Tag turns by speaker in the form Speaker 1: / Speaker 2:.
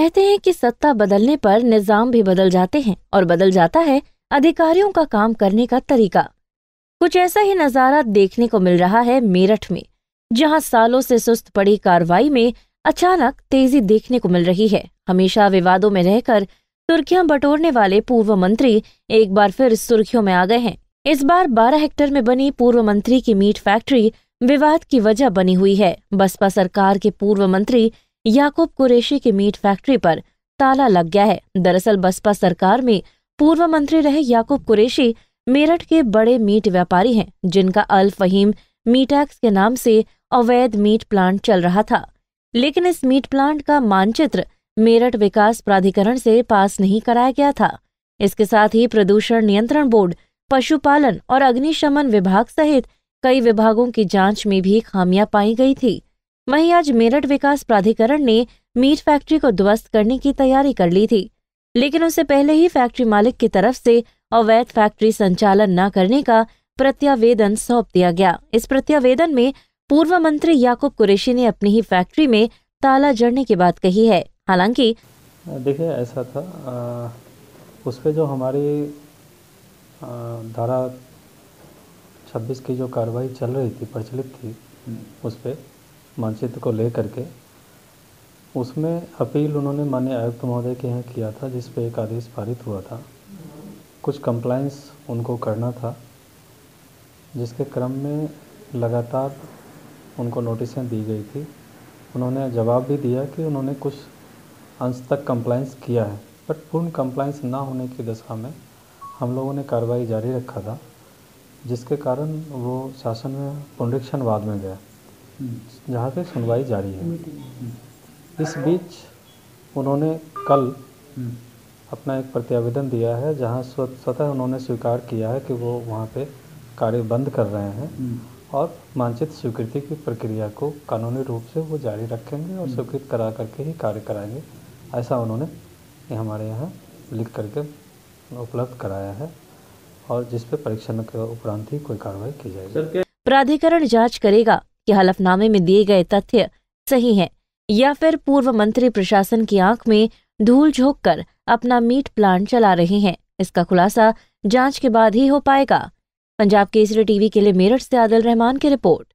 Speaker 1: कहते हैं कि सत्ता बदलने पर निजाम भी बदल जाते हैं और बदल जाता है अधिकारियों का काम करने का तरीका कुछ ऐसा ही नज़ारा देखने को मिल रहा है मेरठ में जहां सालों से सुस्त पड़ी कार्रवाई में अचानक तेजी देखने को मिल रही है हमेशा विवादों में रहकर सुर्खियां बटोरने वाले पूर्व मंत्री एक बार फिर सुर्खियों में आ गए हैं इस बार 12 हेक्टेयर में बनी पूर्व मंत्री की मीट फैक्ट्री विवाद की वजह बनी हुई है बसपा सरकार के पूर्व मंत्री याकूब कुरेशी की मीट फैक्ट्री पर ताला लग गया है दरअसल बसपा सरकार में पूर्व मंत्री रहे याकूब कुरेशी मेरठ के बड़े मीट व्यापारी हैं जिनका अल फहीम मीटैक्स के नाम से अवैध मीट प्लांट चल रहा था लेकिन इस मीट प्लांट का मानचित्र मेरठ विकास प्राधिकरण से पास नहीं कराया गया था इसके साथ ही प्रदूषण नियंत्रण बोर्ड पशुपालन और अग्निशमन विभाग सहित कई विभागों की जांच में भी खामियां पाई गई थी वहीं आज मेरठ विकास प्राधिकरण ने मीट फैक्ट्री को ध्वस्त करने की तैयारी कर ली थी लेकिन उससे पहले ही फैक्ट्री मालिक की तरफ से अवैध फैक्ट्री संचालन न करने का प्रत्यावेदन सौंप दिया गया इस प्रत्यावेदन में पूर्व मंत्री याकूब कुरेशी ने अपनी ही फैक्ट्री में ताला जड़ने की बात कही है हालांकि
Speaker 2: देखिए ऐसा था उस पर जो हमारी धारा 26 की जो कार्रवाई चल रही थी प्रचलित थी उस पर मानचित्र को लेकर के उसमें अपील उन्होंने मान्य आयुक्त महोदय के यहाँ किया था जिस पे एक आदेश पारित हुआ था कुछ कंप्लाइंस उनको करना था जिसके क्रम में लगातार उनको नोटिसें दी गई थी उन्होंने जवाब भी दिया कि उन्होंने कुछ अंश तक कंप्लाइंस किया है बट पूर्ण कंप्लाइंस ना होने की दशा में हम लोगों ने कार्रवाई जारी रखा था जिसके कारण वो शासन में पुनरीक्षणवाद में गया जहाँ पे सुनवाई जारी है हम्म। इस बीच उन्होंने कल हम्म। अपना एक प्रत्यावेदन दिया है जहाँ स्वतः उन्होंने स्वीकार किया है कि वो वहाँ पे कार्य बंद कर रहे हैं हम्म। और मानचित स्वीकृति की प्रक्रिया को कानूनी रूप से वो जारी रखेंगे और स्वीकृत करा करके ही कार्य कराएंगे ऐसा उन्होंने ये हमारे यहाँ लिख करके उपलब्ध कराया है और जिस पे परीक्षण के उपरांत ही कोई कार्रवाई की जाएगी
Speaker 1: प्राधिकरण जांच करेगा कि हलफनामे में दिए गए तथ्य सही हैं या फिर पूर्व मंत्री प्रशासन की आंख में धूल झोंक कर अपना मीट प्लांट चला रहे हैं इसका खुलासा जांच के बाद ही हो पाएगा पंजाब केसरी टीवी के लिए मेरठ से आदिल रहमान की रिपोर्ट